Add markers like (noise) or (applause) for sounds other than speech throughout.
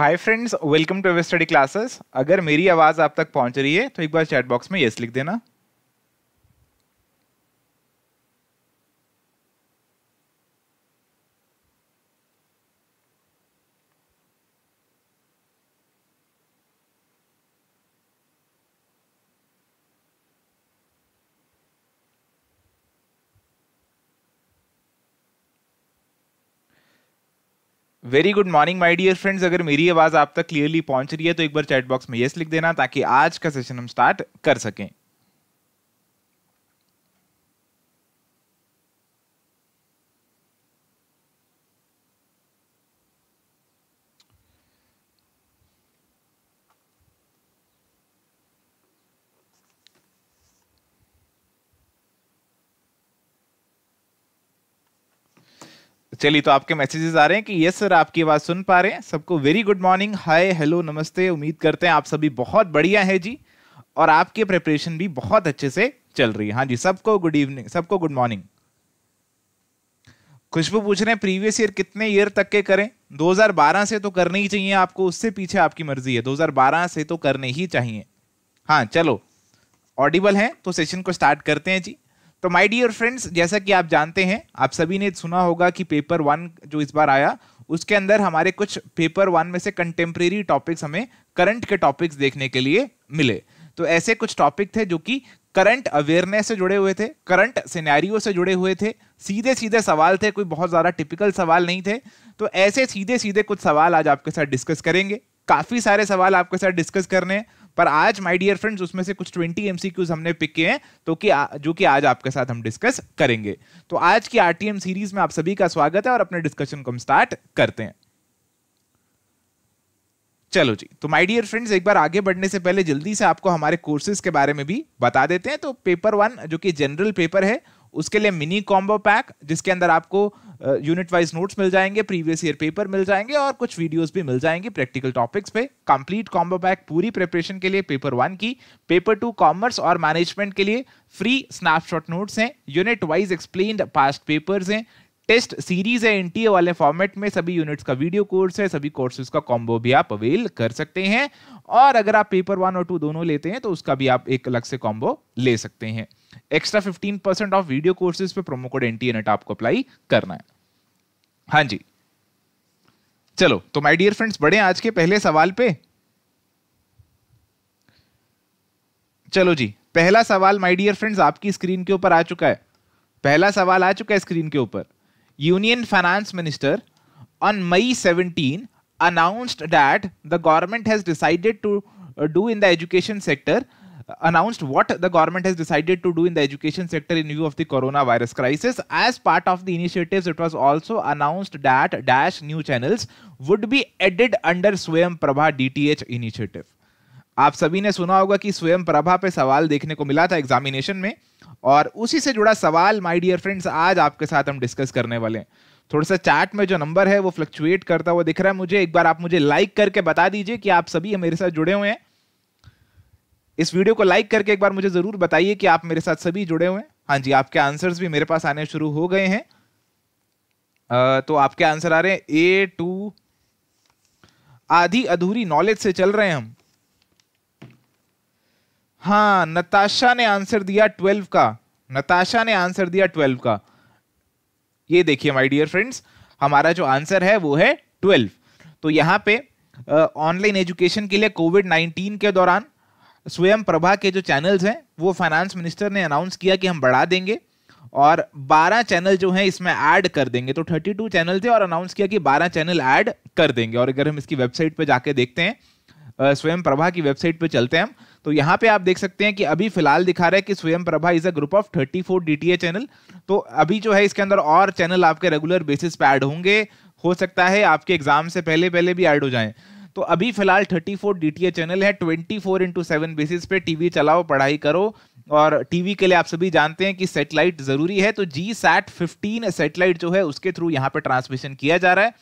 Hi friends welcome to study classes अगर मेरी आवाज़ आप तक पहुंच रही है तो एक बार चैट बॉक्स में यस लिख देना very good morning my dear friends अगर मेरी आवाज़ आप तक क्लियरली पहुंच रही है तो एक बार चैट बॉक्स में यस लिख देना ताकि आज का सेशन हम स्टार्ट कर सकें चलिए तो आपके मैसेजेस आ रहे हैं कि यस सर आपकी आवाज़ सुन पा रहे हैं सबको very good morning hi hello नमस्ते उम्मीद करते हैं आप सभी बहुत बढ़िया है जी और आपके प्रिपरेशन भी बहुत अच्छे से चल रही है हाँ जी सबको गुड इवनिंग सबको गुड मॉर्निंग खुशबू पूछ रहे हैं प्रीवियस ईयर कितने ईयर तक के करें 2012 से तो करने ही चाहिए आपको उससे पीछे आपकी मर्जी है 2012 से तो करने ही चाहिए हाँ चलो ऑडिबल हैं तो सेशन को स्टार्ट करते हैं जी तो माय डियर फ्रेंड्स जैसा कि आप जानते हैं आप सभी ने सुना होगा कि पेपर वन जो इस बार आया उसके अंदर हमारे कुछ पेपर वन में से कंटेम्प्रेरी टॉपिक्स हमें करंट के टॉपिक्स देखने के लिए मिले तो ऐसे कुछ टॉपिक थे जो कि करंट अवेयरनेस से जुड़े हुए थे करंट सिनेरियो से जुड़े हुए थे सीधे सीधे सवाल थे कोई बहुत ज़्यादा टिपिकल सवाल नहीं थे तो ऐसे सीधे सीधे कुछ सवाल आज आपके साथ डिस्कस करेंगे काफ़ी सारे सवाल आपके साथ डिस्कस करने हैं पर आज माय डियर फ्रेंड्स उसमें से कुछ 20 एमसीक्यूज हमने पिक किए हैं तो कि जो कि आज आपके साथ हम डिस्कस करेंगे तो आज की आरटीएम सीरीज में आप सभी का स्वागत है और अपने डिस्कशन को हम स्टार्ट करते हैं चलो जी तो माय डियर फ्रेंड्स एक बार आगे बढ़ने से पहले जल्दी से आपको हमारे कोर्सेज के बारे में भी बता देते हैं तो पेपर वन जो कि जनरल पेपर है उसके लिए मिनी कॉम्बो पैक जिसके अंदर आपको यूनिट वाइज नोट्स मिल जाएंगे प्रीवियस ईयर पेपर मिल जाएंगे और कुछ वीडियोस भी मिल जाएंगे प्रैक्टिकल टॉपिक्स पे कंप्लीट कॉम्बो पैक पूरी प्रिपरेशन के लिए पेपर वन की पेपर टू कॉमर्स और मैनेजमेंट के लिए फ्री स्नैपशॉट नोट्स हैं unit wise explain past papers हैं टेस्ट सीरीज है एनटीए वाले फॉर्मेट में सभी यूनिट्स का वीडियो कोर्स है सभी कोर्सेज का कॉम्बो भी आप अवेल कर सकते हैं और अगर आप पेपर वन और टू दोनों लेते हैं तो उसका भी आप एक अलग से कॉम्बो ले सकते हैं extra fifteen percent off video courses पे प्रोमो कोड एनटीएनएट आपको अप्लाई करना है हाँ जी चलो तो माय डियर फ्रेंड्स बढ़े आज के पहले सवाल पे चलो जी पहला सवाल माय डियर फ्रेंड्स आपकी स्क्रीन के ऊपर आ चुका है पहला सवाल आ चुका है स्क्रीन के ऊपर union finance minister on May 17 announced that the government has decided to do in the education sector announced what the government has decided to do in the education sector in view of the coronavirus crisis. As part of the initiatives, it was also announced that dash new channels would be added under Swayam Prabha DTH initiative. आप सभी ने सुना होगा कि स्वयं प्रभा पे सवाल देखने को मिला था एग्जामिनेशन में और उसी से जुड़ा सवाल माय डियर फ्रेंड्स आज आपके साथ हम डिस्कस करने वाले हैं थोड़ा सा चैट में जो नंबर है वो फ्लक्चुएट करता हुआ दिख रहा है मुझे एक बार आप मुझे लाइक करके बता दीजिए कि आप सभी मेरे साथ जुड़े हुए हैं इस वीडियो को लाइक करके एक बार मुझे जरूर बताइए कि आप मेरे साथ सभी जुड़े हुए हैं हाँ जी आपके आंसर्स भी मेरे पास आने शुरू हो गए हैं तो आपके आंसर आ रहे हैं ए टू आधी अधूरी नॉलेज से चल रहे हैं हम हाँ नताशा ने आंसर दिया ट्वेल्व का नताशा ने आंसर दिया ट्वेल्व का ये देखिए माय डियर फ्रेंड्स हमारा जो आंसर है वो है ट्वेल्व तो यहाँ पे ऑनलाइन एजुकेशन के लिए कोविड नाइन्टीन के दौरान स्वयं प्रभा के जो चैनल्स हैं वो फाइनेंस मिनिस्टर ने अनाउंस किया कि हम बढ़ा देंगे और 12 चैनल जो हैं इसमें ऐड कर देंगे तो 32 चैनल थे और अनाउंस किया कि 12 चैनल ऐड कर देंगे और अगर हम इसकी वेबसाइट पर जाके देखते हैं स्वयं प्रभा की वेबसाइट पर चलते हैं हम तो यहाँ पे आप देख सकते हैं कि अभी फिलहाल दिखा रहा है कि Swayam Prabha is a group of 34 four channel तो अभी जो है इसके अंदर और चैनल आपके रेगुलर बेसिस पे ऐड होंगे हो सकता है आपके एग्जाम से पहले पहले भी ऐड हो जाएं तो अभी फिलहाल 34 डीटीए चैनल है 24 फोर इंटू सेवन बेसिस पे टीवी चलाओ पढ़ाई करो और टीवी के लिए आप सभी जानते हैं कि सेटेलाइट जरूरी है तो जी सैट फिफ्टीन सेटेलाइट जो है उसके थ्रू यहाँ पे ट्रांसमिशन किया जा रहा है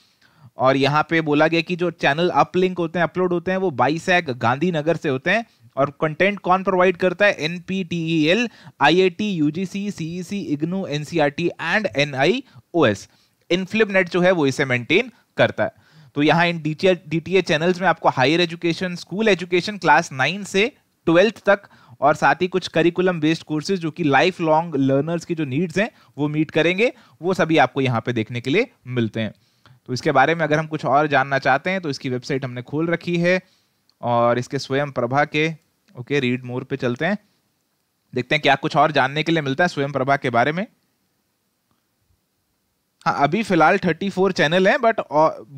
और यहाँ पे बोला गया कि जो चैनल अपलिंक होते हैं अपलोड होते हैं वो बाईसैक गांधीनगर से होते हैं और कंटेंट कौन प्रोवाइड करता है N P T E L I I T U G C C E C IGNOU N C R T and N I O S INFLIBNET जो है वो इसे मेंटेन करता है तो यहाँ इन डी टी चैनल्स में आपको higher education school education class nine से ट्वेल्थ तक और साथ ही कुछ करिकुलम बेस्ड कोर्सेज जो कि लाइफ लॉन्ग लर्नर्स की जो नीड्स हैं वो मीट करेंगे वो सभी आपको यहाँ पे देखने के लिए मिलते हैं तो इसके बारे में अगर हम कुछ और जानना चाहते हैं तो इसकी वेबसाइट हमने खोल रखी है और इसके स्वयं प्रभा के ओके रीड मोर पे चलते हैं देखते हैं क्या कुछ और जानने के लिए मिलता है स्वयं प्रभा के बारे में हाँ अभी फिलहाल 34 चैनल हैं बट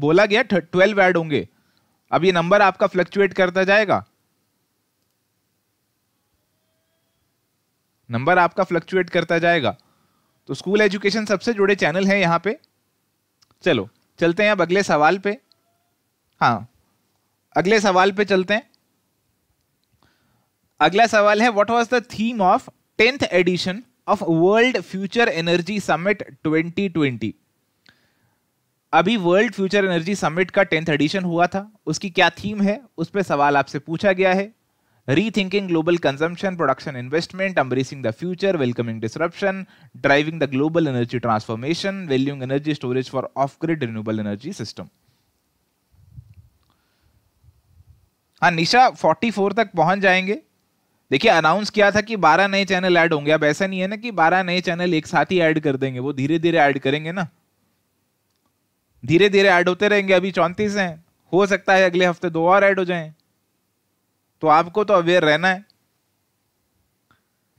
बोला गया 12 ऐड होंगे अब ये नंबर आपका फ्लक्चुएट करता जाएगा नंबर आपका फ्लक्चुएट करता जाएगा तो स्कूल एजुकेशन सबसे जुड़े चैनल हैं यहाँ पे चलो चलते हैं अब अगले सवाल पे हाँ अगले सवाल पे चलते हैं अगला सवाल है what was the theme of tenth edition of World Future Energy Summit 2020 अभी वर्ल्ड फ्यूचर एनर्जी समिट का टेंथ एडिशन हुआ था उसकी क्या थीम है उस पर सवाल आपसे पूछा गया है rethinking global consumption production investment embracing the future welcoming disruption driving the global energy transformation valuing energy storage for off grid renewable energy system हाँ निशा 44 तक पहुंच जाएंगे देखिए अनाउंस किया था कि 12 नए चैनल ऐड होंगे अब ऐसा नहीं है ना कि 12 नए चैनल एक साथ ही ऐड कर देंगे वो धीरे धीरे ऐड करेंगे ना धीरे धीरे ऐड होते रहेंगे अभी चौंतीस हैं हो सकता है अगले हफ्ते दो और ऐड हो जाएं तो आपको तो अवेयर रहना है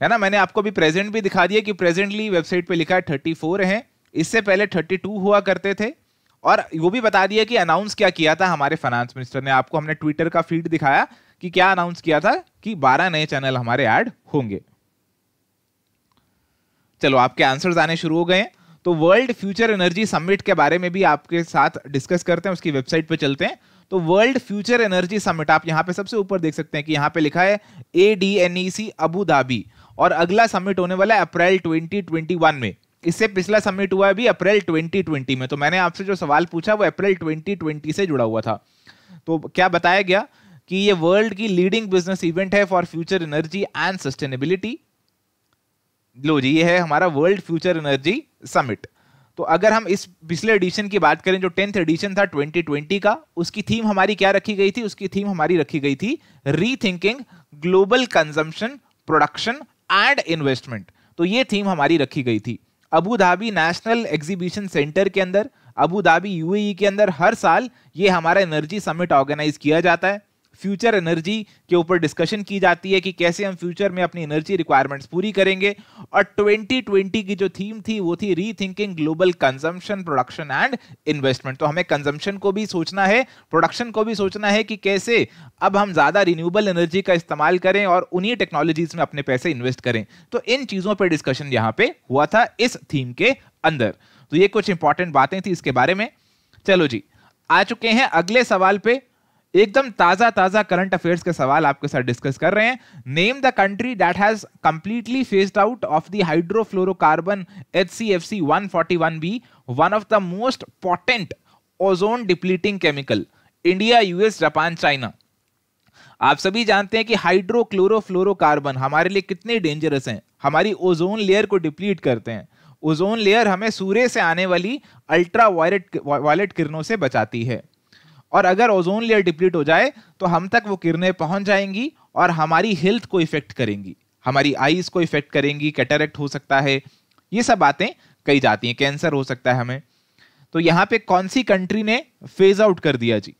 है ना मैंने आपको भी प्रेजेंट भी दिखा दिया कि प्रेजेंटली वेबसाइट पे लिखा है थर्टी फोर है इससे पहले थर्टी टू हुआ करते थे और वो भी बता दिया कि अनाउंस क्या किया था हमारे फाइनेंस मिनिस्टर ने आपको हमने ट्विटर का फीड दिखाया कि क्या अनाउंस किया था कि बारह नए चैनल हमारे ऐड होंगे चलो आपके आंसर्स आने शुरू हो गए हैं तो वर्ल्ड फ्यूचर एनर्जी समिट के बारे में भी आपके साथ डिस्कस करते हैं उसकी वेबसाइट पर चलते हैं तो वर्ल्ड फ्यूचर एनर्जी समिट आप यहाँ पे सबसे ऊपर देख सकते हैं कि यहाँ पे लिखा है A D N E C Abu Dhabi और अगला समिट होने वाला है अप्रैल 2021 में इससे पिछला समिट हुआ है भी अप्रैल 2020 में तो मैंने आपसे जो सवाल पूछा वो अप्रैल 2020 से जुड़ा हुआ था तो क्या बताया गया कि ये वर्ल्ड की लीडिंग बिजनेस इवेंट है for future energy and sustainability लो जी ये है हमारा वर्ल्ड फ्यूचर एनर्जी समिट तो अगर हम इस पिछले एडिशन की बात करें जो टेंथ एडिशन था 2020 का उसकी थीम हमारी क्या रखी गई थी उसकी थीम हमारी रखी गई थी rethinking global consumption production and investment तो ये थीम हमारी रखी गई थी Abu Dhabi National Exhibition Centre के अंदर अबू धाबी यूएई के अंदर हर साल ये हमारा एनर्जी समिट ऑर्गेनाइज किया जाता है फ्यूचर एनर्जी के ऊपर डिस्कशन की जाती है कि कैसे हम फ्यूचर में अपनी एनर्जी रिक्वायरमेंट्स पूरी करेंगे और 2020 की जो थीम थी वो थी rethinking global consumption production and investment तो हमें कंजम्पशन को भी सोचना है प्रोडक्शन को भी सोचना है कि कैसे अब हम ज़्यादा रिन्यूएबल एनर्जी का इस्तेमाल करें और उन्हीं टेक्नोलॉजीज में अपने पैसे इन्वेस्ट करें तो इन चीज़ों पर डिस्कशन यहाँ पे हुआ था इस थीम के अंदर तो ये कुछ इंपॉर्टेंट बातें थी इसके बारे में चलो जी आ चुके हैं अगले सवाल पे एकदम ताजा ताजा करंट अफेयर्स के सवाल आपके साथ डिस्कस कर रहे हैं name the country that has completely phased out of the hydrofluorocarbon H C F C one forty one B one of the most potent ozone depleting chemical India US Japan China आप सभी जानते हैं कि hydrochlorofluorocarbon हमारे लिए कितने dangerous हैं हमारी ओजोन लेयर को डिप्लीट करते हैं ओजोन लेयर हमें सूर्य से आने वाली अल्ट्रा वायलेट किरणों से बचाती है और अगर ओजोन लेयर डिप्लीट हो जाए तो हम तक वो किरणें पहुंच जाएंगी और हमारी हेल्थ को इफेक्ट करेंगी हमारी आईज को इफेक्ट करेंगी कैटरेक्ट हो सकता है ये सब बातें कही जाती हैं कैंसर हो सकता है हमें तो यहाँ पे कौन सी कंट्री ने फेज आउट कर दिया जी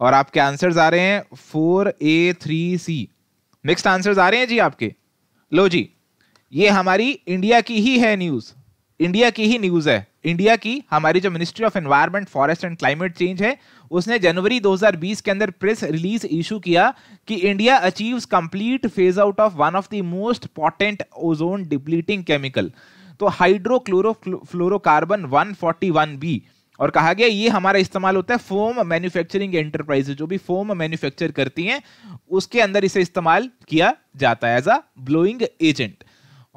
और आपके आंसर्स आ रहे हैं four A three C next answers आ रहे हैं जी आपके लो जी ये हमारी इंडिया की ही है न्यूज़ इंडिया की ही न्यूज़ है इंडिया की हमारी जो ministry of environment forest and climate change है उसने जनवरी 2020 के अंदर प्रेस रिलीज इशू किया कि India achieves complete phase out of one of the most potent ozone depleting chemical तो फोर्टी वन बी और कहा गया ये हमारा इस्तेमाल होता है फोम मैन्युफैक्चरिंग एंटरप्राइजेज जो भी फोम मैन्युफैक्चर करती हैं उसके अंदर इसे इस्तेमाल किया जाता है एज अ ब्लोइंग एजेंट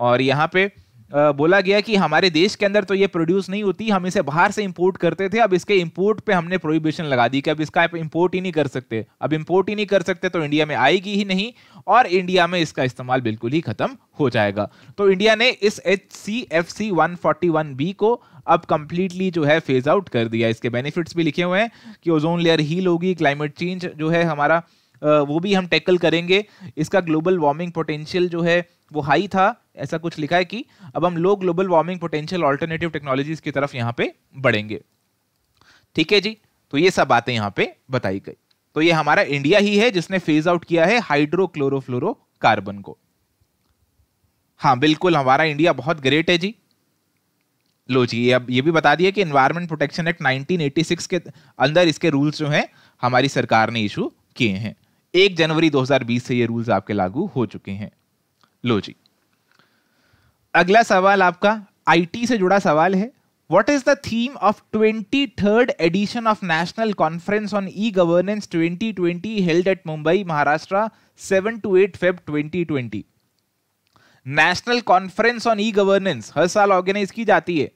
और यहाँ पे बोला गया कि हमारे देश के अंदर तो ये प्रोड्यूस नहीं होती हम इसे बाहर से इंपोर्ट करते थे अब इसके इंपोर्ट पे हमने प्रोहिबिशन लगा दी कि अब इसका इंपोर्ट ही नहीं कर सकते अब इंपोर्ट ही नहीं कर सकते तो इंडिया में आएगी ही नहीं और इंडिया में इसका इस्तेमाल बिल्कुल ही खत्म हो जाएगा तो इंडिया ने इस H C F C one forty one B को अब कंप्लीटली जो है फेज आउट कर दिया इसके बेनिफिट्स भी लिखे हुए हैं कि ओजोन लेयर हील होगी क्लाइमेट चेंज जो है हमारा वो भी हम टैकल करेंगे इसका ग्लोबल वार्मिंग पोटेंशियल जो है वो हाई था ऐसा कुछ लिखा है कि अब हम low global warming potential alternative technologies की तरफ यहाँ पे बढ़ेंगे ठीक है जी तो ये सब बातें यहाँ पे बताई गई तो ये हमारा इंडिया ही है जिसने फेज आउट किया है हाइड्रोक्लोरोफ्लोरो कार्बन को हाँ बिल्कुल हमारा इंडिया बहुत ग्रेट है जी लो जी ये अब ये भी बता दिया कि इन्वायरमेंट प्रोटेक्शन एक्ट 1986 के अंदर इसके रूल्स जो हैं हमारी सरकार ने इशू किए हैं एक जनवरी 2020 से ये रूल्स आपके लागू हो चुके हैं लो जी अगला सवाल आपका आईटी से जुड़ा सवाल है what is the theme of twenty third edition of national conference on e governance twenty twenty held at Mumbai Maharashtra seven to eight Feb twenty twenty national conference on e governance हर साल ऑर्गेनाइज की जाती है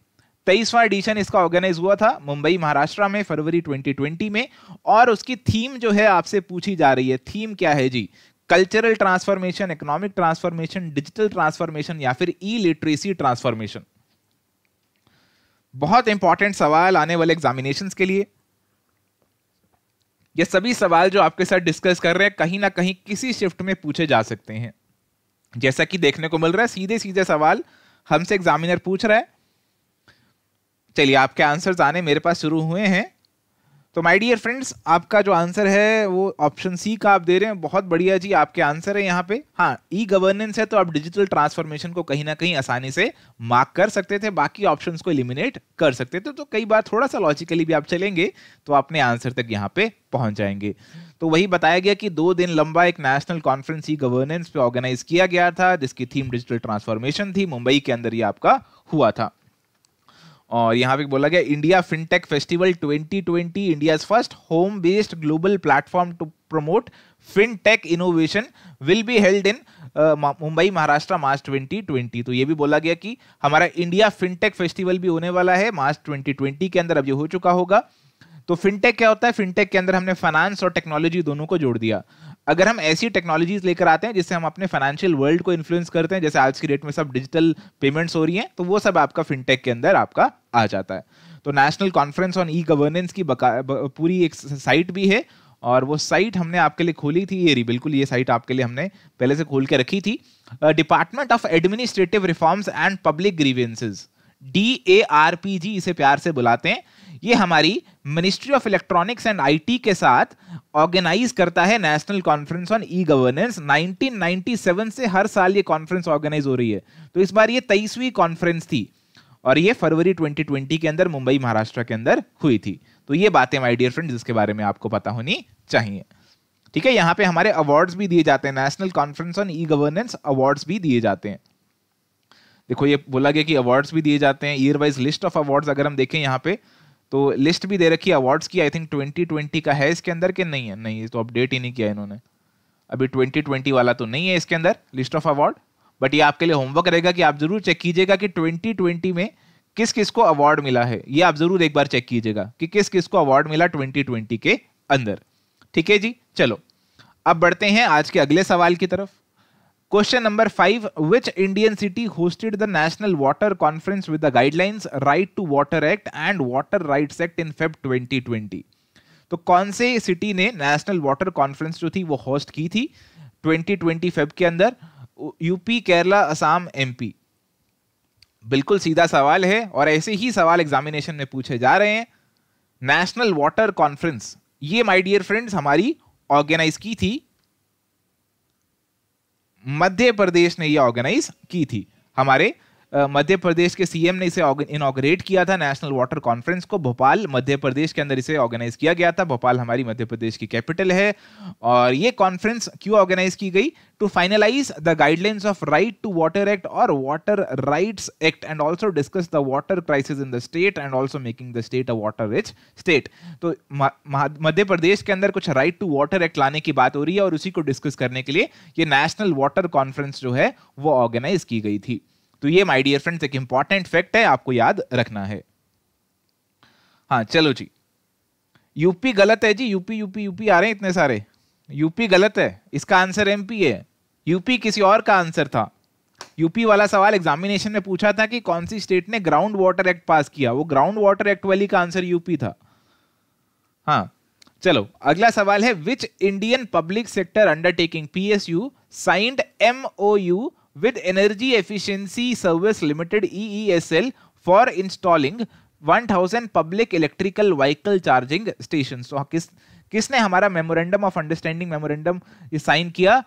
तेईसवा addition इसका organise हुआ था मुंबई महाराष्ट्र में फरवरी 2020 में और उसकी थीम जो है आपसे पूछी जा रही है थीम क्या है जी cultural transformation economic transformation digital transformation या फिर ई लिटरेसी ट्रांसफॉर्मेशन बहुत इंपॉर्टेंट सवाल आने वाले एग्जामिनेशन के लिए ये सभी सवाल जो आपके साथ डिस्कस कर रहे हैं कहीं ना कहीं किसी शिफ्ट में पूछे जा सकते हैं जैसा कि देखने को मिल रहा है सीधे सीधे सवाल हमसे एग्जामिनर पूछ रहा है चलिए आपके आंसर्स आने मेरे पास शुरू हुए हैं तो माय डियर फ्रेंड्स आपका जो आंसर है वो ऑप्शन सी का आप दे रहे हैं बहुत बढ़िया जी आपके आंसर है यहाँ पे हाँ ई गवर्नेंस है तो आप डिजिटल ट्रांसफॉर्मेशन को कहीं ना कहीं आसानी से मार्क कर सकते थे बाकी ऑप्शन को इलिमिनेट कर सकते थे तो कई बार थोड़ा सा लॉजिकली भी आप चलेंगे तो अपने आंसर तक यहाँ पे पहुंच जाएंगे तो वही बताया गया कि दो दिन लंबा एक नेशनल कॉन्फ्रेंस ई गवर्नेंस पे ऑर्गेनाइज किया गया था जिसकी थीम डिजिटल ट्रांसफॉर्मेशन थी मुंबई के अंदर ही आपका हुआ था और यहाँ पे बोला गया India fintech festival 2020 India first home based global platform to promote fintech innovation will be held in Mumbai Maharashtra March 2020 तो ये भी बोला गया कि हमारा इंडिया फिनटेक फेस्टिवल भी होने वाला है मार्च 2020 के अंदर अब ये हो चुका होगा तो फिनटेक क्या होता है फिनटेक के अंदर हमने फाइनेंस और टेक्नोलॉजी दोनों को जोड़ दिया अगर हम ऐसी टेक्नोलॉजीज लेकर आते हैं जिससे हम अपने फाइनेंशियल वर्ल्ड को इन्फ्लुएंस करते हैं जैसे आज की डेट में सब डिजिटल पेमेंट्स हो रही हैं तो वो सब आपका फिनटेक के अंदर आपका आ जाता है तो national conference on e governance की पूरी एक साइट भी है और वो साइट हमने आपके लिए खोली थी ये बिल्कुल ये साइट आपके लिए हमने पहले से खोल के रखी थी department of administrative reforms and public grievances D A R P G इसे प्यार से बुलाते हैं ये हमारी ministry of electronics and IT के साथ ऑर्गेनाइज करता है national conference on e governance 1997 से हर साल ये कॉन्फ्रेंस ऑर्गेनाइज हो रही है तो इस बार ये तेईसवीं कॉन्फ्रेंस थी और ये फरवरी 2020 के अंदर मुंबई महाराष्ट्र के अंदर हुई थी तो ये बातें माई डियर फ्रेंड जिसके बारे में आपको पता होनी चाहिए ठीक है यहाँ पे हमारे अवार्ड्स भी दिए जाते हैं national conference on e governance awards भी दिए जाते हैं देखो ये बोला गया कि अवार्ड्स भी दिए जाते हैं year wise list of awards अगर हम देखें यहाँ पे तो लिस्ट भी दे रखी है अवार्ड्स की आई थिंक ट्वेंटी ट्वेंटी का है इसके अंदर कि नहीं है नहीं तो अपडेट ही नहीं किया इन्होंने अभी ट्वेंटी ट्वेंटी वाला तो नहीं है इसके अंदर लिस्ट ऑफ अवार्ड बट ये आपके लिए होमवर्क रहेगा कि आप जरूर चेक कीजिएगा कि ट्वेंटी ट्वेंटी में किस किस को अवार्ड मिला है ये आप जरूर एक बार चेक कीजिएगा कि किस किस को अवार्ड मिला ट्वेंटी ट्वेंटी के अंदर ठीक है जी चलो अब बढ़ते हैं आज के अगले सवाल की तरफ question number five which Indian city hosted the national water conference with the guidelines right to water act and water right act in Feb twenty तो कौन से सिटी ने नेशनल वाटर कॉन्फ्रेंस जो थी वो होस्ट की थी ट्वेंटी ट्वेंटी फेब के अंदर यूपी केरला असम एमपी बिल्कुल सीधा सवाल है और ऐसे ही सवाल एग्जामिनेशन में पूछे जा रहे हैं नेशनल वाटर कॉन्फ्रेंस ये माई डियर फ्रेंड्स हमारी ऑर्गेनाइज की थी मध्य प्रदेश ने यह ऑर्गेनाइज की थी हमारे मध्य प्रदेश के सीएम ने इसे इनाग्रेट किया था नेशनल वाटर कॉन्फ्रेंस को भोपाल मध्य प्रदेश के अंदर इसे ऑर्गेनाइज किया गया था भोपाल हमारी मध्य प्रदेश की कैपिटल है और ये कॉन्फ्रेंस क्यों ऑर्गेनाइज की गई to finalise the guidelines of right to water act और water rights act and also discuss the water crisis in the state and also making the state a water rich state तो मध्य प्रदेश के अंदर कुछ right to water act लाने की बात हो रही है और उसी को डिस्कस करने के लिए ये नेशनल वाटर कॉन्फ्रेंस जो है वो ऑर्गेनाइज की गई थी तो ये माय डियर फ्रेंड्स एक इंपॉर्टेंट फैक्ट है आपको याद रखना है हाँ चलो जी यूपी गलत है जी यूपी यूपी यूपी आ रहे हैं इतने सारे यूपी गलत है इसका आंसर एमपी है यूपी किसी और का आंसर था यूपी वाला सवाल एग्जामिनेशन में पूछा था कि कौन सी स्टेट ने ग्राउंड वाटर एक्ट पास किया वो ग्राउंड वाटर एक्ट वाली का आंसर यूपी था हाँ चलो अगला सवाल है which Indian public sector undertaking PSU signed MOU with Energy Efficiency Service Limited EESL for installing 1000 public electrical vehicle charging stations. So किस किसने हमारा memorandum of understanding memorandum sign किया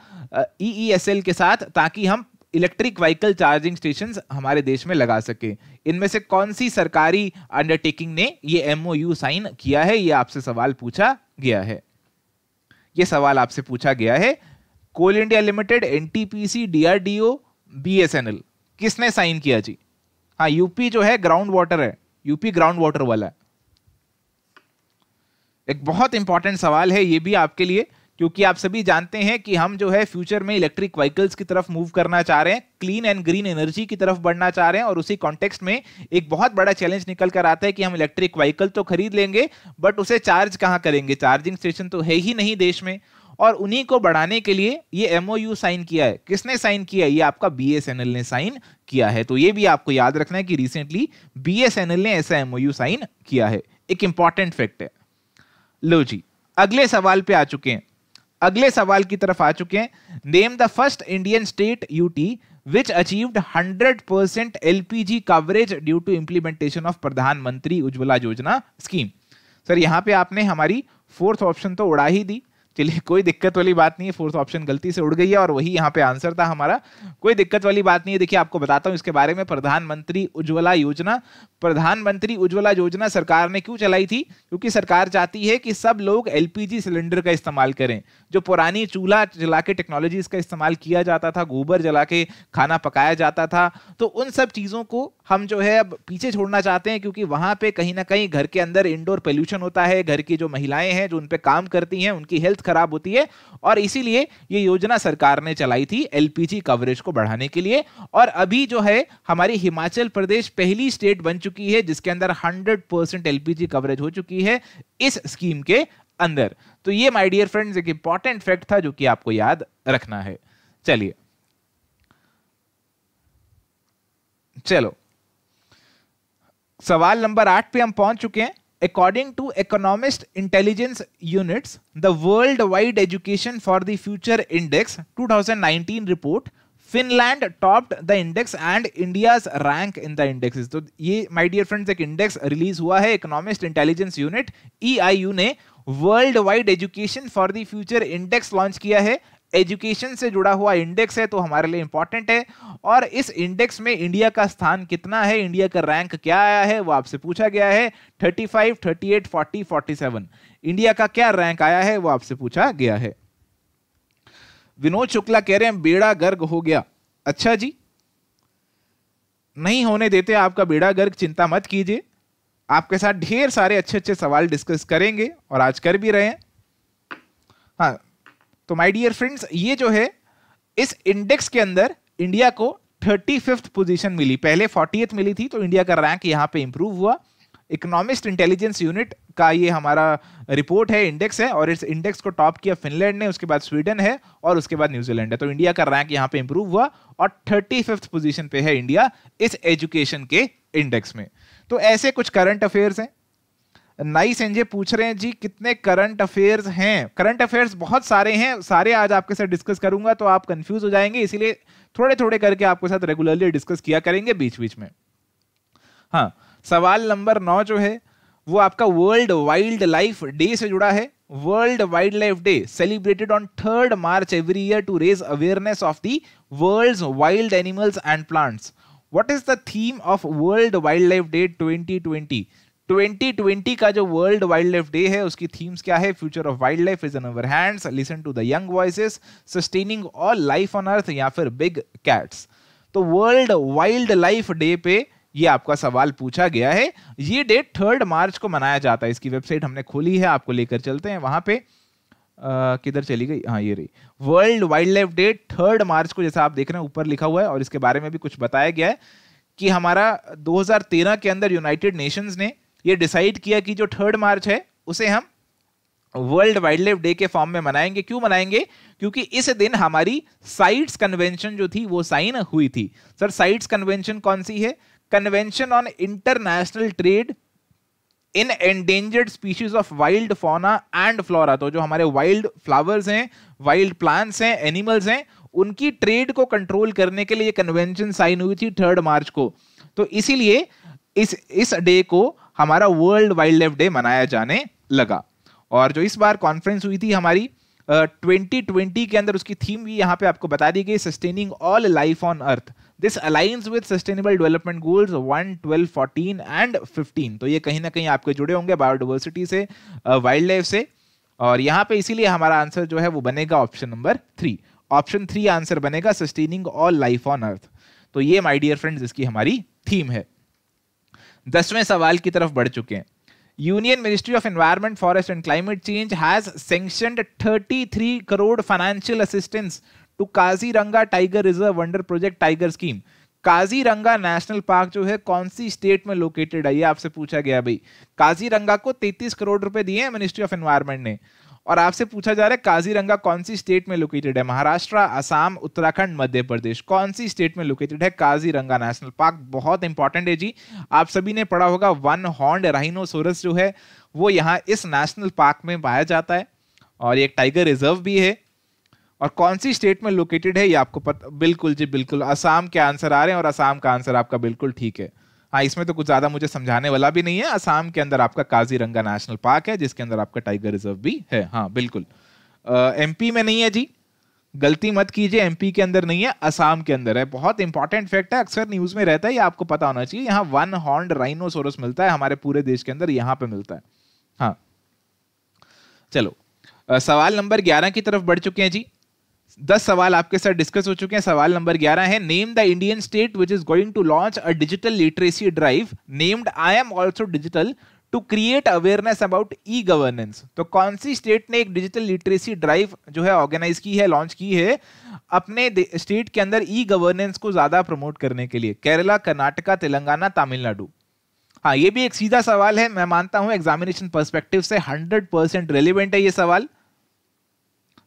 ईईएसएल uh, e e के साथ ताकि हम electric vehicle charging station हमारे देश में लगा सके इनमें से कौन सी सरकारी अंडरटेकिंग ने ये एमओयू साइन किया है ये आपसे सवाल पूछा गया है ये सवाल आपसे पूछा गया है Coal India Limited S N L किसने साइन किया जी हाँ यूपी जो है ग्राउंड वाटर है यूपी ग्राउंड वाटर वाला है एक बहुत इंपॉर्टेंट सवाल है ये भी आपके लिए क्योंकि आप सभी जानते हैं कि हम जो है फ्यूचर में इलेक्ट्रिक व्हीकल्स की तरफ मूव करना चाह रहे हैं क्लीन एंड ग्रीन एनर्जी की तरफ बढ़ना चाह रहे हैं और उसी कॉन्टेक्स्ट में एक बहुत बड़ा चैलेंज निकल कर आता है कि हम इलेक्ट्रिक व्हीकल तो खरीद लेंगे बट उसे चार्ज कहाँ करेंगे चार्जिंग स्टेशन तो है ही नहीं देश में और उन्हीं को बढ़ाने के लिए ये एमओयू साइन किया है किसने साइन किया है ये आपका बीएसएनएल ने साइन किया है तो ये भी आपको याद रखना है कि रिसेंटली बीएसएनएल ने ऐसा एमओयू साइन किया है एक इंपॉर्टेंट फैक्ट है लो जी अगले सवाल पे आ चुके हैं अगले सवाल की तरफ आ चुके हैं name the first Indian state UT which achieved 100 percent LPG coverage due to implementation of Pradhan Mantri Ujjwala योजना स्कीम सर यहाँ पे आपने हमारी फोर्थ ऑप्शन तो उड़ा ही दी चलिए कोई दिक्कत वाली बात नहीं है फोर्थ ऑप्शन गलती से उड़ गई है और वही यहाँ पे आंसर था हमारा कोई दिक्कत वाली बात नहीं है देखिए आपको बताता हूँ इसके बारे में प्रधानमंत्री उज्ज्वला योजना प्रधानमंत्री उज्ज्वला योजना सरकार ने क्यों चलाई थी क्योंकि सरकार चाहती है कि सब लोग एलपीजी सिलेंडर का इस्तेमाल करें जो पुरानी चूल्हा जला के टेक्नोलॉजी का इस्तेमाल किया जाता था गोबर जला के खाना पकाया जाता था तो उन सब चीज़ों को हम जो है अब पीछे छोड़ना चाहते हैं क्योंकि वहाँ पे कहीं ना कहीं घर के अंदर इंडोर पोल्यूशन होता है घर की जो महिलाएं हैं जो उन पर काम करती हैं उनकी हेल्थ खराब होती है और इसीलिए ये योजना सरकार ने चलाई थी एलपीजी कवरेज को बढ़ाने के लिए और अभी जो है हमारी हिमाचल प्रदेश पहली स्टेट बन चुकी है जिसके अंदर हंड्रेड परसेंट एलपीजी कवरेज हो चुकी है इस स्कीम के अंदर तो ये माई डियर फ्रेंड्स एक इंपॉर्टेंट फैक्ट था जो कि आपको याद रखना है चलिए चलो सवाल नंबर आठ पे हम पहुंच चुके हैं according to Economist Intelligence Units the world wide education for the future index 2019 report Finland topped the index and India's rank in the index तो ये माई डियर फ्रेंड्स एक इंडेक्स रिलीज हुआ है इकोनॉमिस्ट इंटेलिजेंस यूनिट यू ने world wide education for the future index launch किया है education से जुड़ा हुआ इंडेक्स है तो हमारे लिए इंपॉर्टेंट है और इस इंडेक्स में इंडिया का स्थान कितना है इंडिया का रैंक क्या आया है वो आपसे पूछा गया है 35, 38, 40, 47 इंडिया का क्या रैंक आया है वो आपसे पूछा गया है विनोद शुक्ला कह रहे हैं बेड़ा गर्ग हो गया अच्छा जी नहीं होने देते आपका बेड़ा गर्ग चिंता मत कीजिए आपके साथ ढेर सारे अच्छे अच्छे सवाल डिस्कस करेंगे और आज कर भी रहे हैं हाँ तो माय डियर फ्रेंड्स ये जो है इस इंडेक्स के अंदर इंडिया को थर्टी फिफ्थ पोजिशन मिली पहले फोर्टी मिली थी तो इंडिया का रैंक यहाँ पे इंप्रूव हुआ इकोनॉमिस्ट इंटेलिजेंस यूनिट का ये हमारा रिपोर्ट है इंडेक्स है और इस इंडेक्स को टॉप किया फिनलैंड ने उसके बाद स्वीडन है और उसके बाद न्यूजीलैंड है तो इंडिया का रैंक यहाँ पे इंप्रूव हुआ और थर्टी फिफ्थ पोजिशन पे है इंडिया इस एजुकेशन के इंडेक्स में तो ऐसे कुछ करंट अफेयर्स हैं नाइस एनजे पूछ रहे हैं जी कितने करंट अफेयर्स हैं करंट अफेयर्स बहुत सारे हैं सारे आज आपके साथ डिस्कस करूंगा तो आप कंफ्यूज हो जाएंगे इसीलिए थोड़े थोड़े करके आपके साथ रेगुलरली डिस्कस किया करेंगे बीच बीच में हाँ सवाल नंबर नौ जो है वो आपका वर्ल्ड वाइल्ड लाइफ डे से जुड़ा है world wildlife day celebrated on third March every year to raise awareness of the world wild animals and plants what is the theme of world wildlife day twenty twenty 2020 का जो world wildlife day है उसकी themes क्या है future of wildlife is in our hands listen to the young voices sustaining all life on earth या फिर big cats तो world wildlife day पे ये आपका सवाल पूछा गया है ये डेट थर्ड मार्च को मनाया जाता है इसकी वेबसाइट हमने खोली है आपको लेकर चलते हैं वहां पे किधर चली गई हाँ ये रही world wildlife day third March को जैसा आप देख रहे हैं ऊपर लिखा हुआ है और इसके बारे में भी कुछ बताया गया है कि हमारा 2013 के अंदर यूनाइटेड नेशंस ने ये डिसाइड किया कि जो थर्ड मार्च है उसे हम वर्ल्ड वाइल्ड लाइफ डे के फॉर्म में मनाएंगे क्यों मनाएंगे क्योंकि इस दिन हमारी साइट्स कन्वेंशन जो थी वो साइन हुई थी सर साइट्स कन्वेंशन कौन सी है convention on international trade in endangered species of wild fauna and flora तो जो हमारे वाइल्ड फ्लावर्स हैं वाइल्ड प्लांट्स हैं एनिमल्स हैं उनकी ट्रेड को कंट्रोल करने के लिए कन्वेंशन साइन हुई थी थर्ड मार्च को तो इसीलिए इस इस डे को हमारा वर्ल्ड वाइल्ड लाइफ डे मनाया जाने लगा और जो इस बार कॉन्फ्रेंस हुई थी हमारी ट्वेंटी uh, ट्वेंटी के अंदर उसकी थीम भी यहाँ पे आपको बता दी गई sustaining all life on earth this aligns with sustainable development goals one twelve fourteen and fifteen तो ये कहीं ना कहीं आपके जुड़े होंगे बायोडिवर्सिटी से वाइल्ड uh, लाइफ से और यहाँ पे इसीलिए हमारा आंसर जो है वो बनेगा option number three option three answer बनेगा sustaining all life on earth तो ये माई डियर फ्रेंड्स इसकी हमारी थीम है दसवें सवाल की तरफ बढ़ चुके हैं union ministry of environment forest and climate change has thirty three crore financial assistance to Kaziranga tiger reserve under project tiger scheme Kaziranga national park जो है कौन सी स्टेट में लोकेटेड है ये आपसे पूछा गया भाई काजीरंगा को 33 करोड़ रुपए दिए हैं मिनिस्ट्री ऑफ एनवायरमेंट ने और आपसे पूछा जा रहा है काजीरंगा कौन सी स्टेट में लोकेटेड है महाराष्ट्र आसाम उत्तराखंड मध्य प्रदेश कौन सी स्टेट में लोकेटेड है काजीरंगा नेशनल पार्क बहुत इंपॉर्टेंट है जी आप सभी ने पढ़ा होगा वन हॉर्न राइनोसोरस जो है वो यहाँ इस नेशनल पार्क में पाया जाता है और एक टाइगर रिजर्व भी है और कौन सी स्टेट में लोकेटेड है ये आपको पता बिल्कुल जी बिल्कुल असम के आंसर आ रहे हैं और असम का आंसर आपका बिल्कुल ठीक है हाँ इसमें तो कुछ ज्यादा मुझे समझाने वाला भी नहीं है असम के अंदर आपका काजीरंगा नेशनल पार्क है जिसके अंदर आपका टाइगर रिजर्व भी है हाँ बिल्कुल एमपी में नहीं है जी गलती मत कीजिए एमपी के अंदर नहीं है असम के अंदर है बहुत इंपॉर्टेंट फैक्ट है अक्सर न्यूज में रहता है ये आपको पता होना चाहिए यहाँ वन हॉर्न राइनोसोरस मिलता है हमारे पूरे देश के अंदर यहाँ पे मिलता है हाँ चलो सवाल नंबर ग्यारह की तरफ बढ़ चुके हैं जी दस सवाल आपके साथ डिस्कस हो चुके हैं सवाल नंबर ग्यारह है name the Indian state which is going to launch a digital literacy drive named I am also digital to create awareness about e governance तो कौन सी स्टेट ने एक डिजिटल लिटरेसी ड्राइव जो है ऑर्गेनाइज की है लॉन्च की है अपने स्टेट के अंदर ई गवर्नेंस को ज्यादा प्रमोट करने के लिए केरला कर्नाटका तेलंगाना तमिलनाडु हाँ ये भी एक सीधा सवाल है मैं मानता हूँ एग्जामिनेशन परस्पेक्टिव से हंड्रेड परसेंट रेलिवेंट है ये सवाल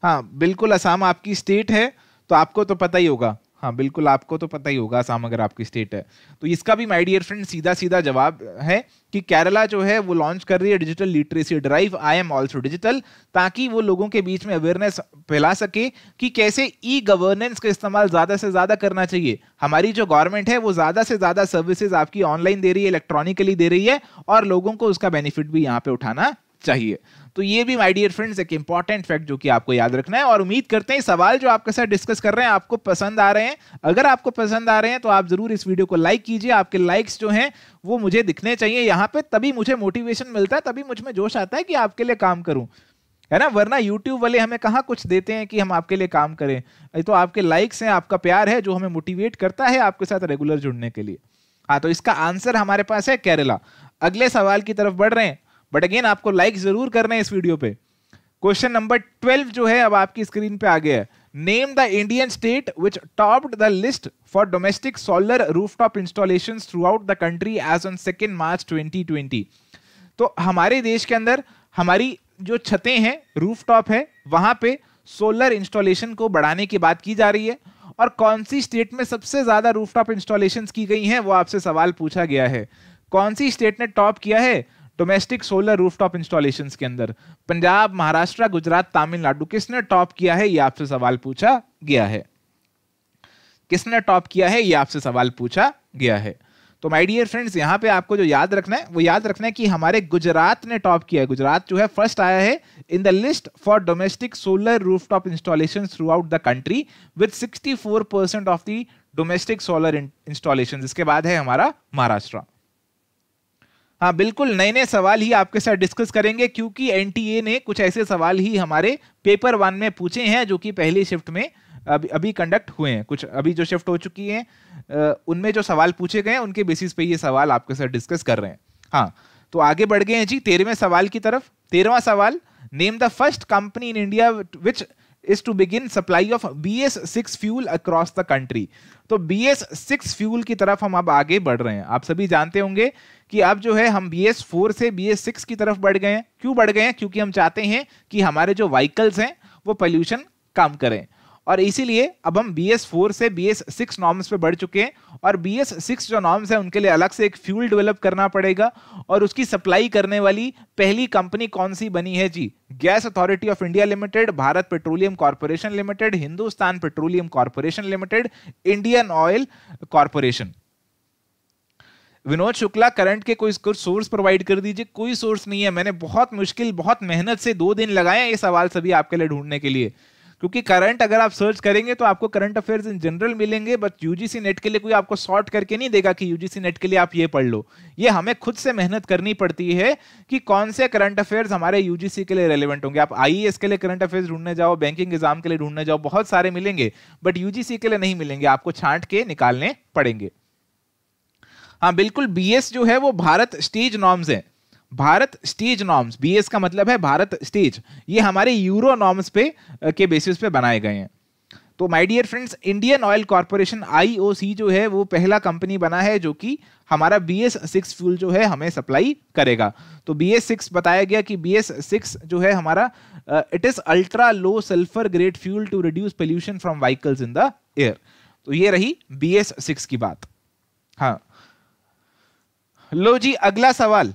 हाँ बिल्कुल असम आपकी स्टेट है तो आपको तो पता ही होगा हाँ बिल्कुल आपको तो पता ही होगा असम अगर आपकी स्टेट है तो इसका भी माय डियर फ्रेंड सीधा सीधा जवाब है कि केरला जो है वो लॉन्च कर रही है digital literacy drive I am also digital ताकि वो लोगों के बीच में अवेयरनेस फैला सके कि कैसे ई गवर्नेंस का इस्तेमाल ज़्यादा से ज़्यादा करना चाहिए हमारी जो गवर्नमेंट है वो ज़्यादा से ज़्यादा सर्विसेज आपकी ऑनलाइन दे रही है इलेक्ट्रॉनिकली दे रही है और लोगों को उसका बेनिफिट भी यहाँ पे उठाना चाहिए तो ये भी माय डियर फ्रेंड्स एक इंपॉर्टेंट फैक्ट जो कि आपको याद रखना है और उम्मीद करते हैं सवाल जो आपके साथ डिस्कस कर रहे हैं आपको पसंद आ रहे हैं अगर आपको पसंद आ रहे हैं तो आप जरूर इस वीडियो को लाइक कीजिए आपके लाइक्स जो हैं वो मुझे दिखने चाहिए यहाँ पे तभी मुझे मोटिवेशन मिलता है तभी मुझ में जोश आता है कि आपके लिए काम करूँ है ना वरना यूट्यूब वाले हमें कहाँ कुछ देते हैं कि हम आपके लिए काम करें तो आपके लाइक्स हैं आपका प्यार है जो हमें मोटिवेट करता है आपके साथ रेगुलर जुड़ने के लिए हाँ तो इसका आंसर हमारे पास है केरला अगले सवाल की तरफ बढ़ रहे हैं बट अगेन आपको लाइक जरूर करना है इस वीडियो पे क्वेश्चन नंबर ट्वेल्व जो है अब आपकी स्क्रीन पे आ गया है name the Indian state which topped the list for domestic solar rooftop installation throughout the country as on second March 2020 तो हमारे देश के अंदर हमारी जो छतें हैं रूफटॉप है वहां पे सोलर इंस्टॉलेशन को बढ़ाने की बात की जा रही है और कौन सी स्टेट में सबसे ज्यादा रूफटॉप इंस्टॉलेशन की गई हैं वो आपसे सवाल पूछा गया है कौन सी स्टेट ने टॉप किया है डोमेस्टिक सोलर रूफटॉप इंस्टॉलेशन के अंदर पंजाब महाराष्ट्र गुजरात तमिलनाडु किसने टॉप किया है यह आपसे सवाल पूछा गया है किसने टॉप किया है यह आपसे सवाल पूछा गया है तो माय डियर फ्रेंड्स यहां पे आपको जो याद रखना है वो याद रखना है कि हमारे गुजरात ने टॉप किया है गुजरात जो है फर्स्ट आया है in the list for domestic solar rooftop installation throughout the country with 64 percent of the domestic solar installation इसके बाद है हमारा महाराष्ट्र हाँ बिल्कुल नए नए सवाल ही आपके साथ डिस्कस करेंगे क्योंकि एन ने कुछ ऐसे सवाल ही हमारे पेपर वन में पूछे हैं जो कि पहली शिफ्ट में अभी अभी कंडक्ट हुए हैं कुछ अभी जो शिफ्ट हो चुकी है उनमें जो सवाल पूछे गए हैं उनके बेसिस पे ये सवाल आपके साथ डिस्कस कर रहे हैं हाँ तो आगे बढ़ गए हैं जी तेरहवें सवाल की तरफ तेरहवा सवाल name the first company in India which is to begin supply of B S six fuel across the country तो बी एस सिक्स फ्यूल की तरफ हम अब आगे बढ़ रहे हैं आप सभी जानते होंगे कि अब जो है हम बी एस फोर से बी एस सिक्स की तरफ बढ़ गए हैं क्यों बढ़ गए हैं क्योंकि हम चाहते हैं कि हमारे जो व्हीकल्स हैं वो पॉल्यूशन कम करें और इसीलिए अब हम बी एस फोर से बी एस सिक्स नॉर्म्स पे बढ़ चुके हैं और बी एस सिक्स जो नॉर्म्स हैं उनके लिए अलग से एक फ्यूल डेवलप करना पड़ेगा और उसकी सप्लाई करने वाली पहली कंपनी कौन सी बनी है जी gas authority of India limited Bharat petroleum corporation limited Hindustan petroleum corporation limited Indian oil corporation Vinod Shukla current के कोई सोर्स प्रोवाइड कर दीजिए कोई सोर्स नहीं है मैंने बहुत मुश्किल बहुत मेहनत से दो दिन लगाए ये सवाल सभी आपके लिए ढूंढने के लिए क्योंकि करंट अगर आप सर्च करेंगे तो आपको करंट अफेयर्स इन जनरल मिलेंगे बट यूजीसी नेट के लिए कोई आपको शॉर्ट करके नहीं देगा कि यूजीसी नेट के लिए आप ये पढ़ लो ये हमें खुद से मेहनत करनी पड़ती है कि कौन से करंट अफेयर्स हमारे यूजीसी के लिए रेलिवेंट होंगे आप आई के लिए करंट अफेयर्स ढूंढने जाओ बैंकिंग एग्जाम के लिए ढूंढने जाओ बहुत सारे मिलेंगे बट यूजीसी के लिए नहीं मिलेंगे आपको छांट के निकालने पड़ेंगे हाँ बिल्कुल बीएस जो है वो भारत स्टेज नॉर्म्स है भारत स्टेज नॉर्म्स बीएस का मतलब है भारत स्टेज ये हमारे यूरो नॉर्म्स पे के बेसिस पे बनाए गए हैं तो my dear friends Indian oil corporation IOC जो है वो पहला कंपनी बना है जो कि हमारा बी एस सिक्स फ्यूल जो है हमें सप्लाई करेगा तो बी एस सिक्स बताया गया कि बी एस सिक्स जो है हमारा it is ultra low sulphur grade fuel to reduce pollution from vehicles in the air तो ये रही बी एस सिक्स की बात हाँ लो जी अगला सवाल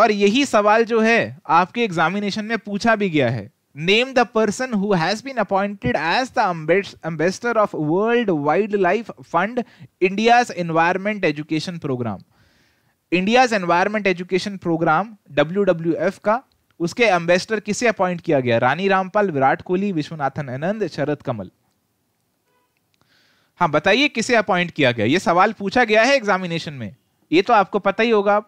और यही सवाल जो है आपके एग्जामिनेशन में पूछा भी गया है name the person who has been appointed as the ambassador of world wildlife fund India's environment education programme India's environment education programme W का उसके एम्बेसडर किसे अपॉइंट किया गया रानी रामपाल विराट कोहली विश्वनाथन आनंद शरद कमल हाँ बताइए किसे अपॉइंट किया गया ये सवाल पूछा गया है एग्जामिनेशन में ये तो आपको पता ही होगा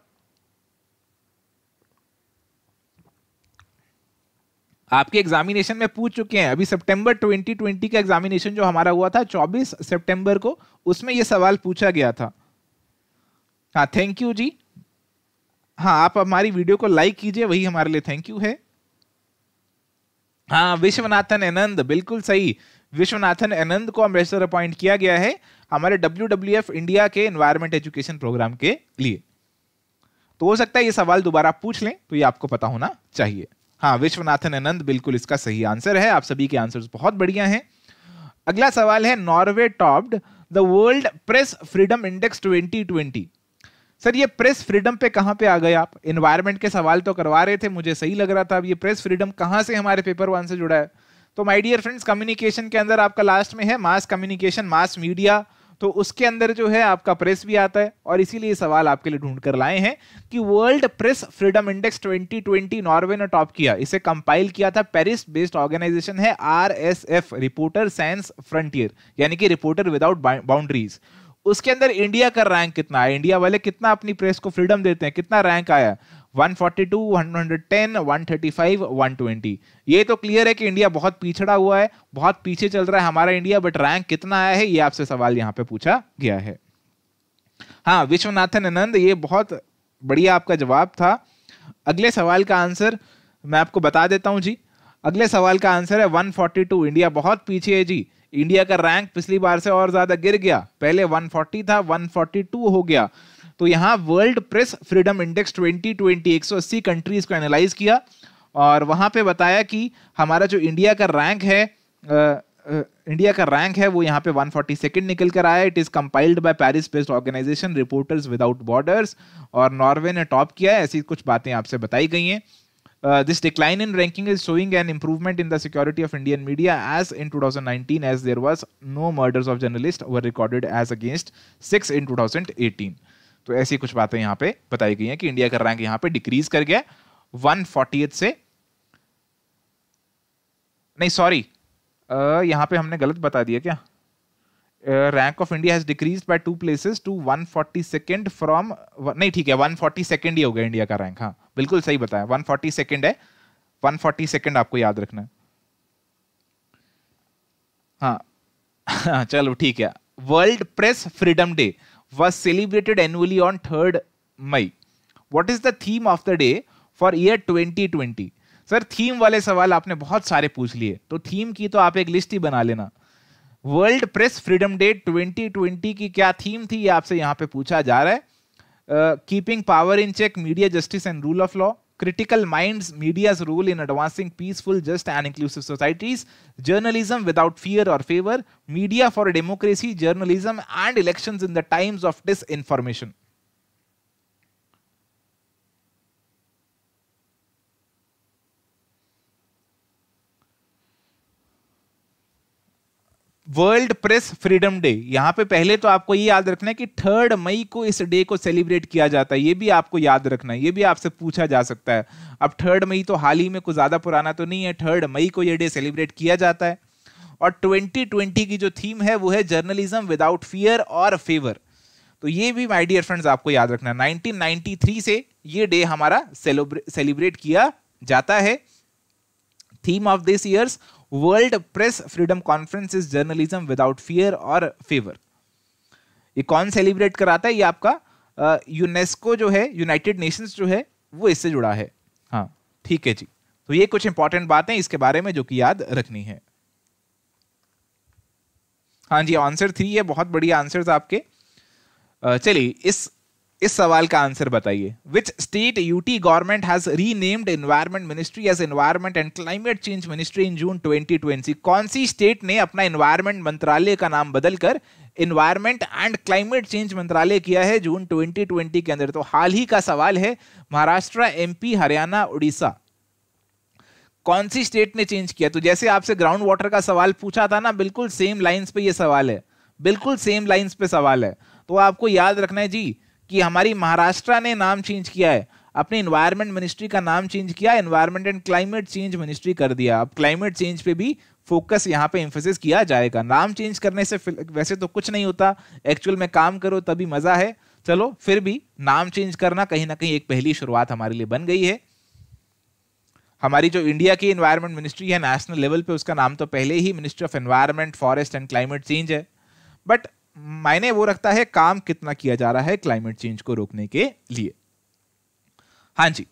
आपके एग्जामिनेशन में पूछ चुके हैं अभी सितंबर 2020 का एग्जामिनेशन जो हमारा हुआ था 24 सितंबर को उसमें यह सवाल पूछा गया था हाँ थैंक यू जी हाँ आप हमारी वीडियो को लाइक कीजिए वही हमारे लिए थैंक यू है हाँ विश्वनाथन आनंद बिल्कुल सही विश्वनाथन आनंद को अम्बेसडर अपॉइंट किया गया है हमारे डब्ल्यू डब्ल्यू एफ इंडिया के एनवायरमेंट एजुकेशन प्रोग्राम के लिए तो हो सकता है ये सवाल दोबारा पूछ लें तो ये आपको पता होना चाहिए हाँ विश्वनाथन आनंद बिल्कुल इसका सही आंसर है आप सभी के आंसर बहुत बढ़िया हैं अगला सवाल है Norway topped the world press freedom index 2020 sir ये प्रेस फ्रीडम पे कहाँ पे आ गए आप इन्वायरमेंट के सवाल तो करवा रहे थे मुझे सही लग रहा था अब ये प्रेस फ्रीडम कहाँ से हमारे पेपर वन से जुड़ा है तो माय डियर फ्रेंड्स कम्युनिकेशन के अंदर आपका लास्ट में है मास कम्युनिकेशन मास मीडिया तो उसके अंदर जो है आपका प्रेस भी आता है और इसीलिए सवाल आपके लिए ढूंढ कर लाए हैं कि world press freedom index 2020 Norway ने टॉप किया इसे कंपाइल किया था पेरिस बेस्ड ऑर्गेनाइजेशन है R S F reporter science frontier यानी कि रिपोर्टर विदाउट बाउंड्रीज उसके अंदर इंडिया का रैंक कितना है इंडिया वाले कितना अपनी प्रेस को फ्रीडम देते हैं कितना रैंक आया 120 ये तो क्लियर है कि इंडिया बहुत पिछड़ा हुआ है बहुत पीछे चल रहा है हमारा इंडिया बट रैंक कितना आया है ये आपसे सवाल यहाँ पे पूछा गया है हाँ विश्वनाथन आनंद ये बहुत बढ़िया आपका जवाब था अगले सवाल का आंसर मैं आपको बता देता हूँ जी अगले सवाल का आंसर है 142 इंडिया बहुत पीछे है जी इंडिया का रैंक पिछली बार से और ज्यादा गिर गया पहले 140 था 142 हो गया तो यहाँ वर्ल्ड प्रेस फ्रीडम इंडेक्स 2020 अस्सी कंट्रीज को एनालाइज किया और वहाँ पे बताया कि हमारा जो इंडिया का रैंक है आ, इंडिया का रैंक है वो यहाँ पे 142 निकल कर आया it is compiled by Paris based organisation reporters without borders और नॉर्वे ने टॉप किया है ऐसी कुछ बातें आपसे बताई गई हैं this decline in ranking is showing an improvement in the security of Indian media as in 2019 as there was no murders of journalist were recorded as against six in eighteen तो ऐसी कुछ बातें यहां पे बताई गई हैं कि इंडिया का रैंक यहां पे डिक्रीज कर गया वन फोर्टी से नहीं सॉरी यहां पे हमने गलत बता दिया क्या rank of India has decrease by two places to one forty second from नहीं ठीक है वन फोर्टी सेकेंड ही हो गया इंडिया का रैंक हाँ बिल्कुल सही बताया वन फोर्टी सेकेंड है वन फोर्टी सेकेंड आपको याद रखना है हाँ, (laughs) हाँ चलो ठीक है world press freedom day was celebrated annually on 3rd May. What is the theme of the day for year 2020? Sir theme वाले सवाल आपने बहुत सारे पूछ लिए तो थीम की तो आप एक लिस्ट ही बना लेना वर्ल्ड प्रेस फ्रीडम डे 2020 की क्या थीम थी ये आपसे यहाँ पे पूछा जा रहा है keeping power in check media justice and rule of law critical minds, media's role in advancing peaceful, just and inclusive societies, journalism without fear or favor, media for democracy, journalism and elections in the times of disinformation. World press freedom day यहाँ पे पहले तो आपको ये याद रखना है कि थर्ड मई को इस डे को सेलिब्रेट किया जाता है ये भी आपको याद रखना है ये भी आपसे पूछा जा सकता है अब थर्ड मई तो हाल ही में कुछ ज़्यादा पुराना तो नहीं है थर्ड मई को ये डे सेलिब्रेट किया जाता है और 2020 की जो थीम है वो है जर्नलिज्म विदाउट फियर और फेवर तो ये भी माई डियर फ्रेंड्स आपको याद रखना 1993 से ये डे हमारा सेलिब्रेट किया जाता है theme of this year's world press freedom conference is journalism without fear और फेवर ये कौन सेलिब्रेट कराता है ये आपका यूनेस्को जो है यूनाइटेड नेशंस जो है वो इससे जुड़ा है हाँ ठीक है जी तो ये कुछ इंपॉर्टेंट बातें इसके बारे में जो कि याद रखनी है हाँ जी आंसर थ्री है बहुत बढ़िया आंसर आपके चलिए इस इस सवाल का आंसर बताइए which state UT government has renamed environment ministry as environment and climate change ministry in June 2020 कौन सी स्टेट ने अपना एनवायरमेंट मंत्रालय का नाम बदलकर एनवायरमेंट एंड क्लाइमेट चेंज मंत्रालय किया है जून 2020 के अंदर तो हाल ही का सवाल है महाराष्ट्र एमपी हरियाणा उड़ीसा कौन सी स्टेट ने चेंज किया तो जैसे आपसे ग्राउंड वाटर का सवाल पूछा था ना बिल्कुल सेम लाइंस पे ये सवाल है बिल्कुल सेम लाइंस पे सवाल है तो आपको याद रखना है जी कि हमारी महाराष्ट्र ने नाम चेंज किया है अपने इन्वायरमेंट मिनिस्ट्री का नाम चेंज किया environment and climate change ministry कर दिया अब क्लाइमेट चेंज पे भी फोकस यहाँ पे इंफोसिस किया जाएगा नाम चेंज करने से वैसे तो कुछ नहीं होता एक्चुअल में काम करो तभी मज़ा है चलो फिर भी नाम चेंज करना कहीं ना कहीं एक पहली शुरुआत हमारे लिए बन गई है हमारी जो इंडिया की इन्वायरमेंट मिनिस्ट्री है नेशनल लेवल पे उसका नाम तो पहले ही ministry of environment forest and climate change है बट मायने वो रखता है काम कितना किया जा रहा है क्लाइमेट चेंज को रोकने के लिए हाँ जी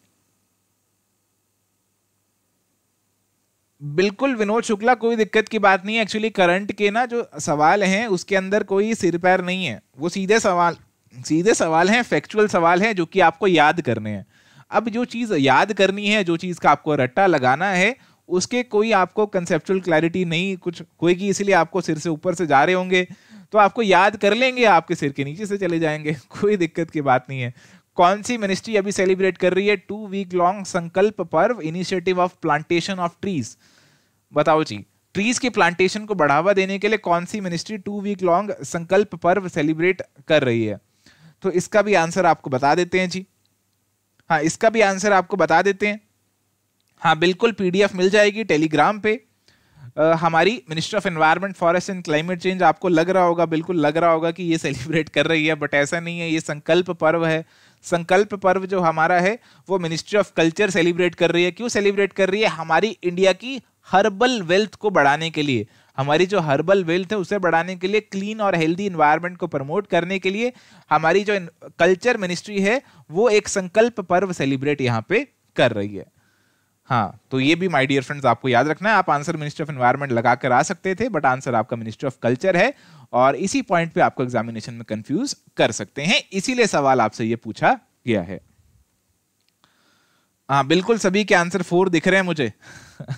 बिल्कुल विनोद शुक्ला कोई दिक्कत की बात नहीं है एक्चुअली करंट के ना जो सवाल हैं उसके अंदर कोई सिर पैर नहीं है वो सीधे सवाल सीधे सवाल हैं फैक्चुअल सवाल हैं जो कि आपको याद करने हैं अब जो चीज़ याद करनी है जो चीज़ का आपको रट्टा लगाना है उसके कोई आपको कंसेप्चुअल क्लैरिटी नहीं कुछ होएगी इसलिए आपको सिर से ऊपर से जा रहे होंगे तो आपको याद कर लेंगे आपके सिर के नीचे से चले जाएंगे (laughs) कोई दिक्कत की बात नहीं है कौन सी मिनिस्ट्री अभी सेलिब्रेट कर रही है to week long Sankalp Parv initiative of plantation of trees बताओ जी ट्रीज के प्लांटेशन को बढ़ावा देने के लिए कौन सी ministry two week long Sankalp Parv celebrate कर रही है तो इसका भी आंसर आपको बता देते हैं जी हाँ इसका भी आंसर आपको बता देते हैं हाँ बिल्कुल पीडीएफ मिल जाएगी टेलीग्राम पे हमारी ministry of environment forest and climate change आपको लग रहा होगा बिल्कुल लग रहा होगा कि ये सेलिब्रेट कर रही है बट ऐसा नहीं है ये संकल्प पर्व है संकल्प पर्व जो हमारा है वो मिनिस्ट्री ऑफ कल्चर सेलिब्रेट कर रही है क्यों सेलिब्रेट कर रही है हमारी इंडिया की हर्बल वेल्थ को बढ़ाने के लिए हमारी जो हर्बल वेल्थ है उसे बढ़ाने के लिए क्लीन और हेल्दी इन्वायरमेंट को प्रमोट करने के लिए हमारी जो कल्चर मिनिस्ट्री है वो एक संकल्प पर्व सेलिब्रेट यहाँ पे कर रही है हाँ तो ये भी माय डियर फ्रेंड्स आपको याद रखना है आप आंसर मिनिस्टर ऑफ एनवायरमेंट लगाकर आ सकते थे बट आंसर आपका मिनिस्टर ऑफ कल्चर है और इसी पॉइंट पे आपको एग्जामिनेशन में कंफ्यूज कर सकते हैं इसीलिए सवाल आपसे ये पूछा गया है हाँ बिल्कुल सभी के आंसर फोर दिख रहे हैं मुझे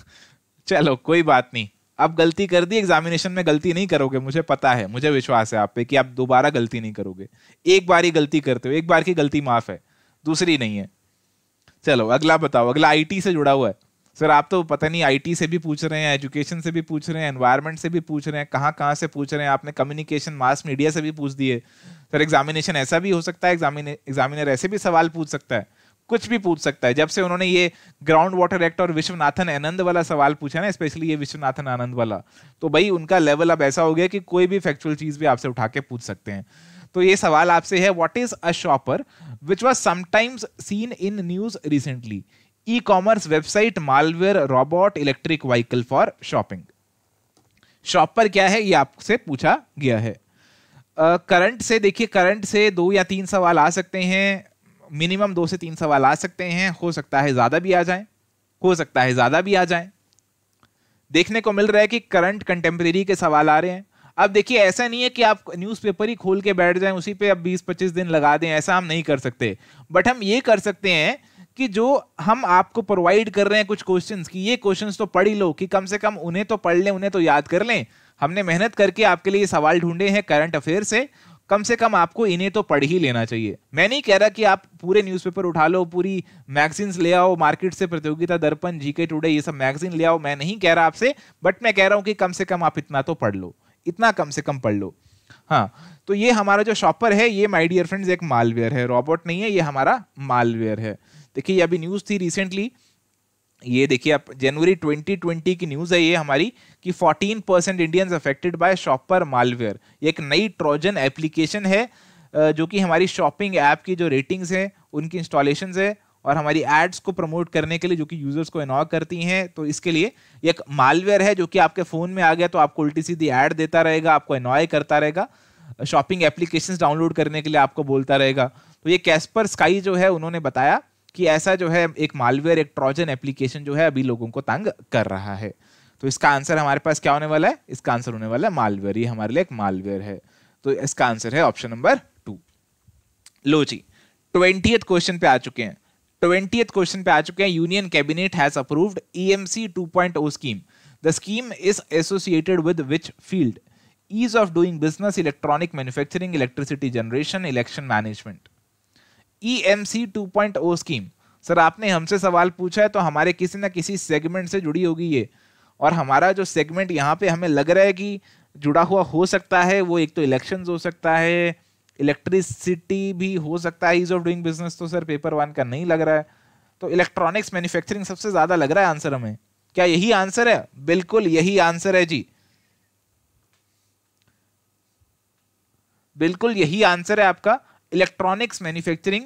(laughs) चलो कोई बात नहीं आप गलती कर दी एग्जामिनेशन में गलती नहीं करोगे मुझे पता है मुझे विश्वास है आप पे कि आप दोबारा गलती नहीं करोगे एक बार ही गलती करते हो एक बार की गलती माफ है दूसरी नहीं है चलो अगला बताओ अगला आईटी से जुड़ा हुआ है सर आप तो पता नहीं आईटी से भी पूछ रहे हैं एजुकेशन से भी पूछ रहे हैं एनवायरनमेंट से भी पूछ रहे हैं कहाँ कहाँ से पूछ रहे हैं आपने कम्युनिकेशन मास मीडिया से भी पूछ दिए सर एग्जामिनेशन ऐसा भी हो सकता है एग्जामिनर ऐसे भी सवाल पूछ सकता है कुछ भी पूछ सकता है जब से उन्होंने ये ग्राउंड वाटर एक्ट और विश्वनाथन आनंद वाला सवाल पूछा ना स्पेशली ये विश्वनाथन आनंद वाला तो भाई उनका लेवल अब ऐसा हो गया कि कोई भी फैक्चुअल चीज़ भी आपसे उठा के पूछ सकते हैं तो ये सवाल आपसे है what is a shopper which was sometimes seen in news recently e commerce website malware robot electric vehicle for shopping shopper क्या है ये आपसे पूछा गया है करंट uh, से देखिए करंट से दो या तीन सवाल आ सकते हैं मिनिमम दो से तीन सवाल आ सकते हैं हो सकता है ज़्यादा भी आ जाए हो सकता है ज़्यादा भी आ जाए देखने को मिल रहा है कि करंट कंटेम्प्रेरी के सवाल आ रहे हैं अब देखिए ऐसा नहीं है कि आप न्यूज़पेपर ही खोल के बैठ जाएं उसी पे अब 20-25 दिन लगा दें ऐसा हम नहीं कर सकते बट हम ये कर सकते हैं कि जो हम आपको प्रोवाइड कर रहे हैं कुछ क्वेश्चन कि ये क्वेश्चन तो पढ़ ही लो कि कम से कम उन्हें तो पढ़ लें उन्हें तो याद कर लें हमने मेहनत करके आपके लिए सवाल ढूंढे हैं करंट अफेयर से कम से कम आपको इन्हें तो पढ़ ही लेना चाहिए मैं नहीं कह रहा कि आप पूरे न्यूज़पेपर उठा लो पूरी मैगजीन्स ले आओ मार्केट से प्रतियोगिता दर्पण जीके टुडे ये सब मैगजीन ले आओ मैं नहीं कह रहा आपसे बट मैं कह रहा हूँ कि कम से कम आप इतना तो पढ़ लो इतना कम से कम पढ़ लो हाँ तो ये हमारा जो शॉपर है ये माई डियर फ्रेंड्स एक मालवेयर है रॉबोट नहीं है ये हमारा मालवेयर है देखिए ये अभी न्यूज़ थी रिसेंटली ये देखिए आप जनवरी 2020 की न्यूज़ है ये हमारी कि 14 percent Indians affected by shopper malware एक नई ट्रोजन एप्लीकेशन है जो कि हमारी शॉपिंग ऐप की जो रेटिंग्स हैं उनकी इंस्टॉलेशन है और हमारी एड्स को प्रमोट करने के लिए जो कि यूजर्स को इनॉ करती हैं तो इसके लिए एक मालवेयर है जो कि आपके फ़ोन में आ गया तो आपको उल्टी सीधी ऐड देता रहेगा आपको इनॉय करता रहेगा शॉपिंग एप्लीकेशन डाउनलोड करने के लिए आपको बोलता रहेगा तो ये कैस्पर स्काई जो है उन्होंने बताया कि ऐसा जो है एक मालवेयर एक ट्रोजन एप्लीकेशन जो है अभी लोगों को तंग कर रहा है तो इसका आंसर हमारे पास क्या होने वाला है इसका आंसर होने वाला है मालवेयर ये हमारे लिए एक मालवेयर है तो इसका आंसर है ऑप्शन नंबर टू लो जी ट्वेंटी क्वेश्चन पे आ चुके हैं ट्वेंटी क्वेश्चन पे आ चुके हैं union cabinet has approved EMC 2.0 scheme the scheme is associated with which field ease of doing business electronic manufacturing electricity generation election management EMC 2.0 scheme sir आपने हमसे सवाल पूछा है तो हमारे किसी ना किसी सेगमेंट से जुड़ी होगी ये और हमारा जो सेगमेंट यहाँ पे हमें लग रहा है कि जुड़ा हुआ हो सकता है वो एक तो इलेक्शन हो सकता है इलेक्ट्रिसिटी भी हो सकता है ईज ऑफ डूइंग बिजनेस तो सर पेपर वन का नहीं लग रहा है तो इलेक्ट्रॉनिक्स मैन्युफैक्चरिंग सबसे ज़्यादा लग रहा है आंसर हमें क्या यही आंसर है बिल्कुल यही आंसर है जी बिल्कुल यही आंसर है आपका इलेक्ट्रॉनिक्स मैन्युफैक्चरिंग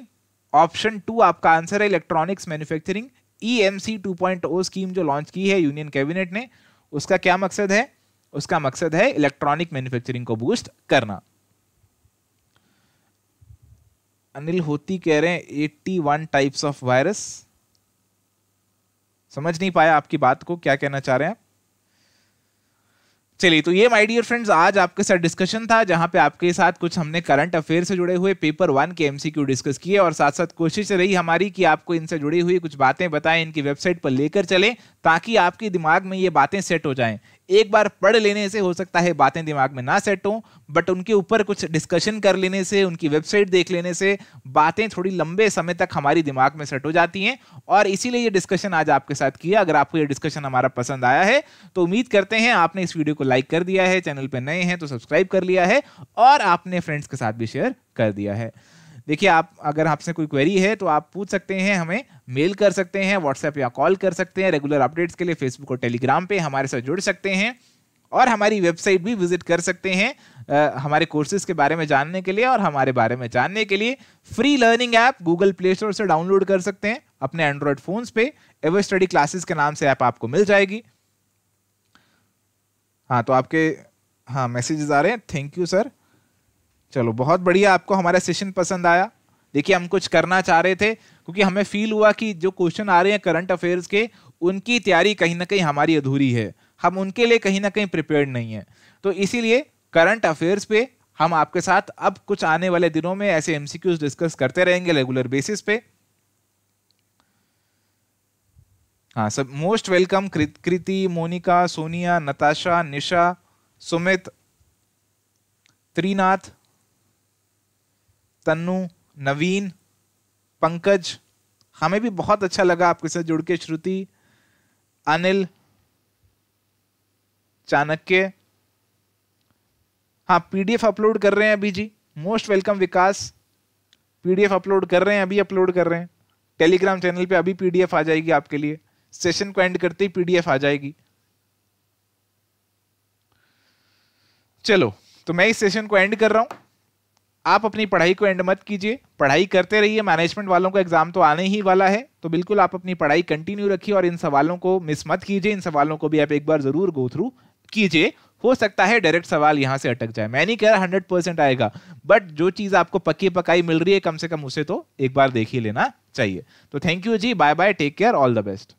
ऑप्शन टू आपका आंसर है इलेक्ट्रॉनिक्स मैन्युफैक्चरिंग ईएमसी 2.0 स्कीम जो लॉन्च की है यूनियन कैबिनेट ने उसका क्या मकसद है उसका मकसद है इलेक्ट्रॉनिक मैन्युफैक्चरिंग को बूस्ट करना अनिल होती कह रहे हैं 81 टाइप्स ऑफ वायरस समझ नहीं पाया आपकी बात को क्या कहना चाह रहे हैं चलिए तो ये माय डियर फ्रेंड्स आज आपके साथ डिस्कशन था जहां पे आपके साथ कुछ हमने करंट अफेयर से जुड़े हुए पेपर वन के एमसीक्यू डिस्कस किए और साथ साथ कोशिश रही हमारी कि आपको इनसे जुड़ी हुई कुछ बातें बताएं इनकी वेबसाइट पर लेकर चलें ताकि आपके दिमाग में ये बातें सेट हो जाएं एक बार पढ़ लेने से हो सकता है बातें दिमाग में ना सेट हों बट उनके ऊपर कुछ डिस्कशन कर लेने से उनकी वेबसाइट देख लेने से बातें थोड़ी लंबे समय तक हमारी दिमाग में सेट हो जाती हैं और इसीलिए ये डिस्कशन आज आपके साथ किया अगर आपको ये डिस्कशन हमारा पसंद आया है तो उम्मीद करते हैं आपने इस वीडियो को लाइक कर दिया है चैनल पर नए हैं तो सब्सक्राइब कर लिया है और आपने फ्रेंड्स के साथ भी शेयर कर दिया है देखिए आप अगर आपसे कोई क्वेरी है तो आप पूछ सकते हैं हमें मेल कर सकते हैं व्हाट्सएप या कॉल कर सकते हैं रेगुलर अपडेट्स के लिए फेसबुक और टेलीग्राम पे हमारे साथ जुड़ सकते हैं और हमारी वेबसाइट भी विजिट कर सकते हैं आ, हमारे कोर्सेज के बारे में जानने के लिए और हमारे बारे में जानने के लिए free learning app Google Play Store से डाउनलोड कर सकते हैं अपने एंड्रॉयड फोन्स पे एवर स्टडी क्लासेस के नाम से ऐप आप आपको मिल जाएगी हाँ तो आपके हाँ मैसेजेस आ रहे हैं थैंक यू सर चलो बहुत बढ़िया आपको हमारा सेशन पसंद आया देखिए हम कुछ करना चाह रहे थे क्योंकि हमें फील हुआ कि जो क्वेश्चन आ रहे हैं करंट अफेयर्स के उनकी तैयारी कहीं ना कहीं हमारी अधूरी है हम उनके लिए कहीं ना कहीं प्रिपेयर्ड नहीं है तो इसीलिए करंट अफेयर्स पे हम आपके साथ अब कुछ आने वाले दिनों में ऐसे एमसीक्यूज डिस्कस करते रहेंगे रेगुलर बेसिस पे हाँ सब मोस्ट वेलकम कृति मोनिका सोनिया नताशा निशा सुमित त्रिनाथ तन्नू नवीन पंकज हमें भी बहुत अच्छा लगा आपके साथ जुड़ के श्रुति अनिल चाणक्य हाँ पीडीएफ अपलोड कर रहे हैं अभी जी most welcome Vikas PDF upload कर रहे हैं अभी अपलोड कर रहे हैं टेलीग्राम चैनल पे अभी पीडीएफ आ जाएगी आपके लिए सेशन को एंड करते ही पीडीएफ आ जाएगी चलो तो मैं इस सेशन को एंड कर रहा हूं आप अपनी पढ़ाई को एंड मत कीजिए पढ़ाई करते रहिए मैनेजमेंट वालों का एग्जाम तो आने ही वाला है तो बिल्कुल आप अपनी पढ़ाई कंटिन्यू रखिए और इन सवालों को मिस मत कीजिए इन सवालों को भी आप एक बार जरूर गो थ्रू कीजिए हो सकता है डायरेक्ट सवाल यहां से अटक जाए मैं नहीं कह रहा हंड्रेड परसेंट आएगा बट जो चीज़ आपको पक्की पकाई मिल रही है कम से कम उसे तो एक बार देख ही लेना चाहिए तो थैंक यू जी bye bye take care all the best